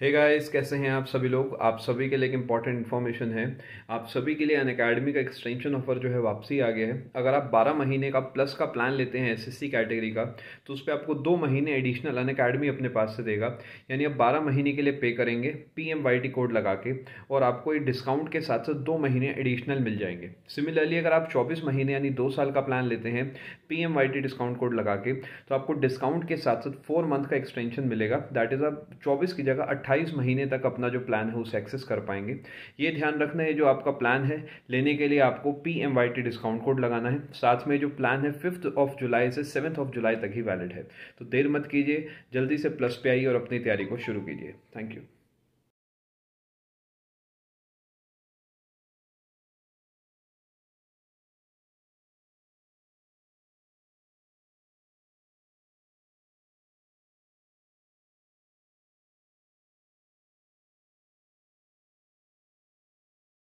हे hey guys कैसे हैं आप सभी लोग आप सभी के लिए एक इंपॉर्टेंट इन्फॉर्मेशन है आप सभी के लिए अन अकेडमी का एक्सटेंशन ऑफर जो है वापसी आ गया है अगर आप 12 महीने का प्लस का प्लान लेते हैं एसएससी कैटेगरी का तो उस पर आपको दो महीने एडिशनल अन अकेडमी अपने पास से देगा यानी आप 12 महीने के लिए पे करेंगे पी कोड लगा के और आपको एक डिस्काउंट के साथ साथ दो महीने एडिशनल मिल जाएंगे सिमिलरली अगर आप चौबीस महीने यानी दो साल का प्लान लेते हैं पी डिस्काउंट कोड लगा के तो आपको डिस्काउंट के साथ साथ फोर मंथ का एक्सटेंशन मिलेगा दैट इज़ आप चौबीस की जगह अट्ठाईस महीने तक अपना जो प्लान है उसे एक्सेस कर पाएंगे ये ध्यान रखना है जो आपका प्लान है लेने के लिए आपको P M Y T discount code लगाना है साथ में जो प्लान है फिफ्थ ऑफ जुलाई से सेवन्थ ऑफ जुलाई तक ही वैलिड है तो देर मत कीजिए जल्दी से प्लस पे आइए और अपनी तैयारी को शुरू कीजिए थैंक यू